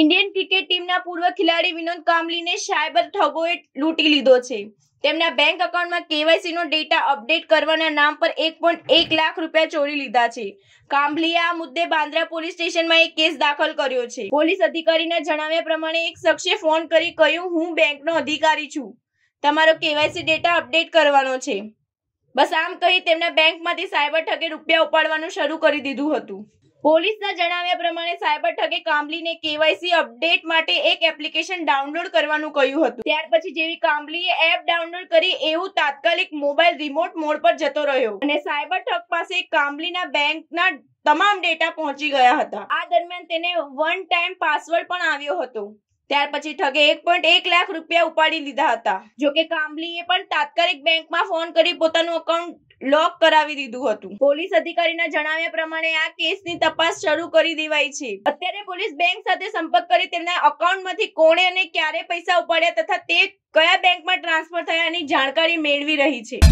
Indian cricket ટીમના પૂર્વ ખેલાડી વિનોદ કામલીને સાયબર ઠગોએ લૂંટી લીધો છે તેમના બેંક એકાઉન્ટમાં કેવાયસી નો ડેટા અપડેટ કરવાના નામ પર એક એક લાખ રૂપિયા ચોરી લીધા છે કાંબલીએ આ મુદ્દે બાંદ્રા પોલીસ સ્ટેશનમાં એક કેસ દાખલ કર્યો છે પોલીસ અધિકારીના જણાવ્યા પ્રમાણે એક શખ્સે ફોન કરી કહ્યું હું બેંકનો અધિકારી છું તમારો કેવાયસી ડેટા અપડેટ કરવાનો છે બસ આમ કહી તેમના બેંકમાંથી સાયબર ઠગે રૂપિયા ઉપાડવાનું શરૂ કરી દીધું હતું પોલીસના જણાવ્યા પ્રમાણે સાયબર ઠગે કામલીને કેવાયસી અપડેટ માટે એક એપ્લિકેશન ડાઉનલોડ કરવાનું કહ્યું હતું ત્યાર પછી જેવી કામલીએ એપ ડાઉનલોડ કરી એવું તાત્કાલિક મોબાઈલ રિમોટ મોડ પર જતો રહ્યો અને સાયબર ઠગ પાસે કામલીના બેંકના તમામ ડેટા પહોંચી ગયા હતા આ દરમિયાન તેને વન ટાઈમ પાસવર્ડ પણ આવ્યો હતો ત્યાર પછી ઠગે એક પોઈન્ટ એક લાખ રૂપિયા ઉપાડી લીધા હતા જો જોકે કામલીએ પણ તાત્કાલિક બેંકમાં ફોન કરી પોતાનું અકાઉન્ટ લોક કરાવી દીધું હતું પોલીસ અધિકારીના જણાવ્યા પ્રમાણે આ કેસની તપાસ શરૂ કરી દેવાઈ છે અત્યારે પોલીસ બેંક સાથે સંપર્ક કરી તેમના અકાઉન્ટમાંથી કોણે અને ક્યારે પૈસા ઉપાડ્યા તથા તે કયા બેંકમાં ટ્રાન્સફર થયાની જાણકારી મેળવી રહી છે